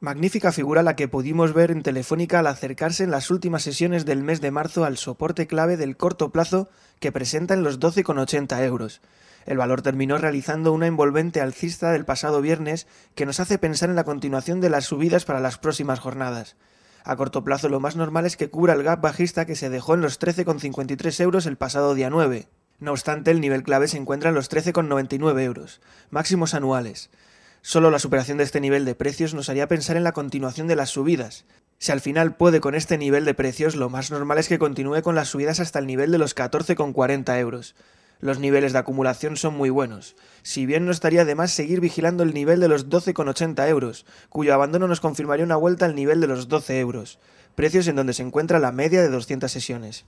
Magnífica figura la que pudimos ver en Telefónica al acercarse en las últimas sesiones del mes de marzo al soporte clave del corto plazo que presenta en los 12,80 euros. El valor terminó realizando una envolvente alcista del pasado viernes que nos hace pensar en la continuación de las subidas para las próximas jornadas. A corto plazo lo más normal es que cubra el gap bajista que se dejó en los 13,53 euros el pasado día 9. No obstante, el nivel clave se encuentra en los 13,99 euros, máximos anuales. Solo la superación de este nivel de precios nos haría pensar en la continuación de las subidas. Si al final puede con este nivel de precios, lo más normal es que continúe con las subidas hasta el nivel de los 14,40 euros. Los niveles de acumulación son muy buenos, si bien no estaría de más seguir vigilando el nivel de los 12,80 euros, cuyo abandono nos confirmaría una vuelta al nivel de los 12 euros, precios en donde se encuentra la media de 200 sesiones.